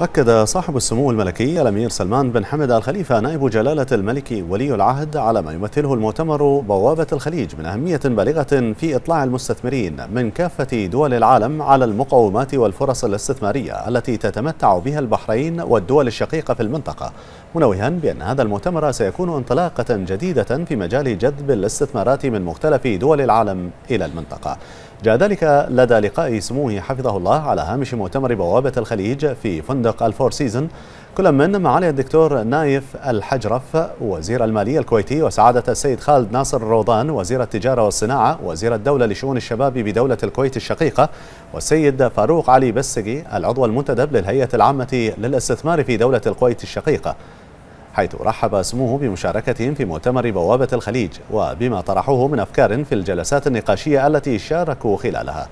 أكد صاحب السمو الملكي الأمير سلمان بن حمد الخليفة نائب جلالة الملك ولي العهد على ما يمثله المؤتمر بوابة الخليج من أهمية بالغة في إطلاع المستثمرين من كافة دول العالم على المقومات والفرص الاستثمارية التي تتمتع بها البحرين والدول الشقيقة في المنطقة منوها بأن هذا المؤتمر سيكون انطلاقة جديدة في مجال جذب الاستثمارات من مختلف دول العالم إلى المنطقة جاء ذلك لدى لقاء سموه حفظه الله على هامش مؤتمر بوابة الخليج في فندق فنادق الفور سيزن كل من معالي الدكتور نايف الحجرف وزير المالية الكويتي وسعادة السيد خالد ناصر الروضان وزير التجارة والصناعة وزير الدولة لشؤون الشباب بدولة الكويت الشقيقة والسيد فاروق علي بسقي العضو المنتدب للهيئة العامة للاستثمار في دولة الكويت الشقيقة حيث رحب سموه بمشاركتهم في مؤتمر بوابة الخليج وبما طرحوه من أفكار في الجلسات النقاشية التي شاركوا خلالها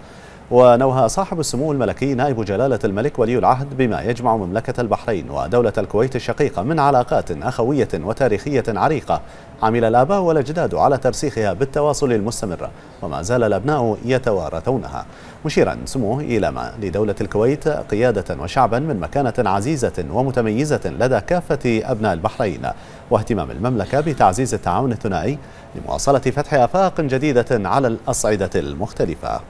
ونوها صاحب السمو الملكي نائب جلالة الملك ولي العهد بما يجمع مملكة البحرين ودولة الكويت الشقيقة من علاقات أخوية وتاريخية عريقة عمل الآباء والأجداد على ترسيخها بالتواصل المستمر وما زال الأبناء يتوارثونها مشيرا سموه إلى ما لدولة الكويت قيادة وشعبا من مكانة عزيزة ومتميزة لدى كافة أبناء البحرين واهتمام المملكة بتعزيز التعاون الثنائي لمواصلة فتح آفاق جديدة على الأصعدة المختلفة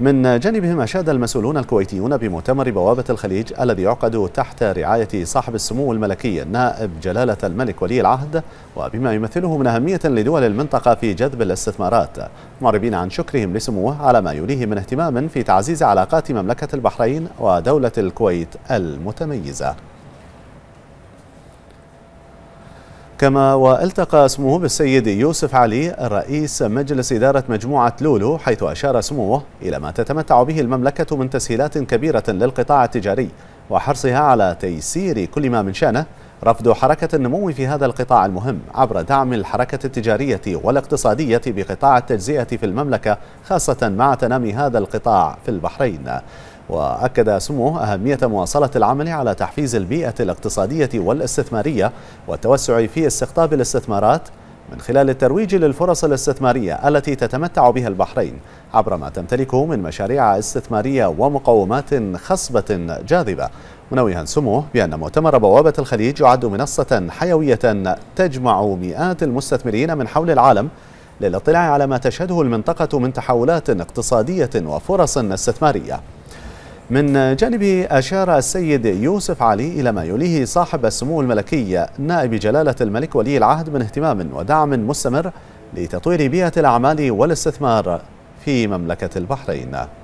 من جانبهم أشاد المسؤولون الكويتيون بمؤتمر بوابة الخليج الذي يعقد تحت رعاية صاحب السمو الملكي النائب جلالة الملك ولي العهد وبما يمثله من أهمية لدول المنطقة في جذب الاستثمارات معربين عن شكرهم لسموه على ما يليه من اهتمام في تعزيز علاقات مملكة البحرين ودولة الكويت المتميزة كما والتقى اسمه بالسيد يوسف علي رئيس مجلس إدارة مجموعة لولو حيث أشار سموه إلى ما تتمتع به المملكة من تسهيلات كبيرة للقطاع التجاري وحرصها على تيسير كل ما من شأنه رفض حركة النمو في هذا القطاع المهم عبر دعم الحركة التجارية والاقتصادية بقطاع التجزئة في المملكة خاصة مع تنامي هذا القطاع في البحرين وأكد سموه أهمية مواصلة العمل على تحفيز البيئة الاقتصادية والاستثمارية والتوسع في استقطاب الاستثمارات من خلال الترويج للفرص الاستثمارية التي تتمتع بها البحرين عبر ما تمتلكه من مشاريع استثمارية ومقومات خصبة جاذبة منوها سموه بأن مؤتمر بوابة الخليج يعد منصة حيوية تجمع مئات المستثمرين من حول العالم للاطلاع على ما تشهده المنطقة من تحولات اقتصادية وفرص استثمارية من جانبه أشار السيد يوسف علي إلى ما يليه صاحب السمو الملكي نائب جلالة الملك ولي العهد من اهتمام ودعم مستمر لتطوير بيئة الأعمال والاستثمار في مملكة البحرين